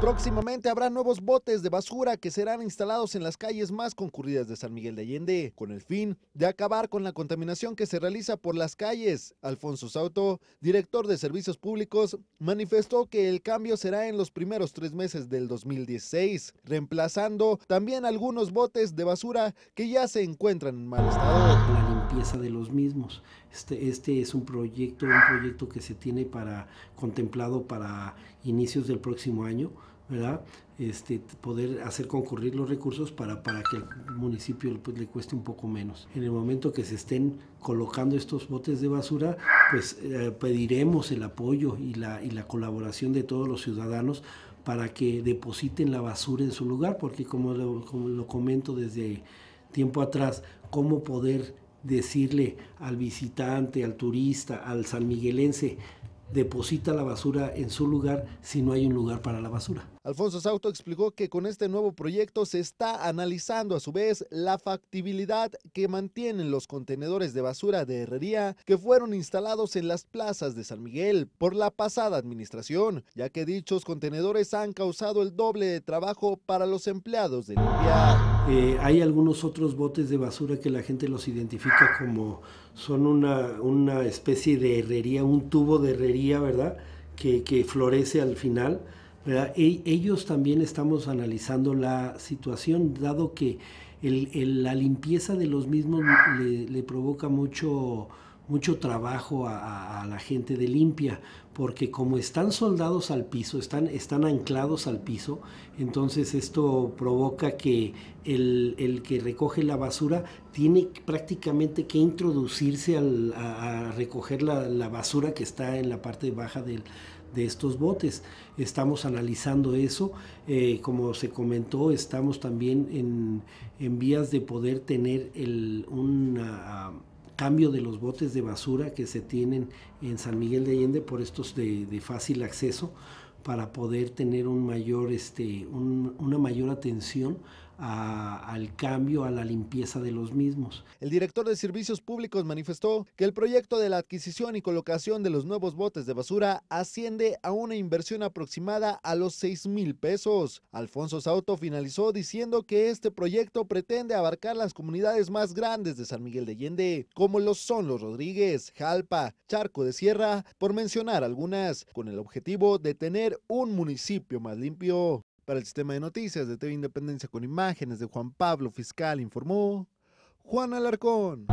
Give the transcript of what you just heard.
Próximamente habrá nuevos botes de basura que serán instalados en las calles más concurridas de San Miguel de Allende, con el fin de acabar con la contaminación que se realiza por las calles. Alfonso Sauto, director de Servicios Públicos, manifestó que el cambio será en los primeros tres meses del 2016, reemplazando también algunos botes de basura que ya se encuentran en mal estado. La limpieza de los mismos. Este, este es un proyecto, un proyecto que se tiene para contemplado para inicios del próximo año ¿verdad? Este, poder hacer concurrir los recursos para, para que el municipio pues, le cueste un poco menos. En el momento que se estén colocando estos botes de basura, pues eh, pediremos el apoyo y la, y la colaboración de todos los ciudadanos para que depositen la basura en su lugar, porque como lo, como lo comento desde tiempo atrás, cómo poder decirle al visitante, al turista, al sanmiguelense, deposita la basura en su lugar si no hay un lugar para la basura. Alfonso Sauto explicó que con este nuevo proyecto se está analizando a su vez la factibilidad que mantienen los contenedores de basura de herrería que fueron instalados en las plazas de San Miguel por la pasada administración, ya que dichos contenedores han causado el doble de trabajo para los empleados de limpiar. Eh, hay algunos otros botes de basura que la gente los identifica como son una, especie de herrería, un tubo de herrería, ¿verdad? Que, florece al final. E, ellos también estamos analizando la situación, dado que la limpieza de los mismos le provoca mucho mucho trabajo a, la gente de limpia, porque como están soldados al piso, están, están anclados al piso, entonces esto provoca que el, que recoge la basura tiene prácticamente que introducirse al, a, recoger la, basura que está en la parte baja de estos botes. Estamos analizando eso, eh, como se comentó, estamos también en, vías de poder tener una cambio de los botes de basura que se tienen en San Miguel de Allende por estos de, fácil acceso para poder tener un mayor, este, una mayor atención al cambio, a la limpieza de los mismos. El director de Servicios Públicos manifestó que el proyecto de la adquisición y colocación de los nuevos botes de basura asciende a una inversión aproximada a los 6 mil pesos. Alfonso Sauto finalizó diciendo que este proyecto pretende abarcar las comunidades más grandes de San Miguel de Allende, como lo son los Rodríguez, Jalpa, Charco de Sierra, por mencionar algunas, con el objetivo de tener un municipio más limpio. Para el sistema de noticias de TV Independencia con imágenes de Juan Pablo Fiscal informó Juan Alarcón.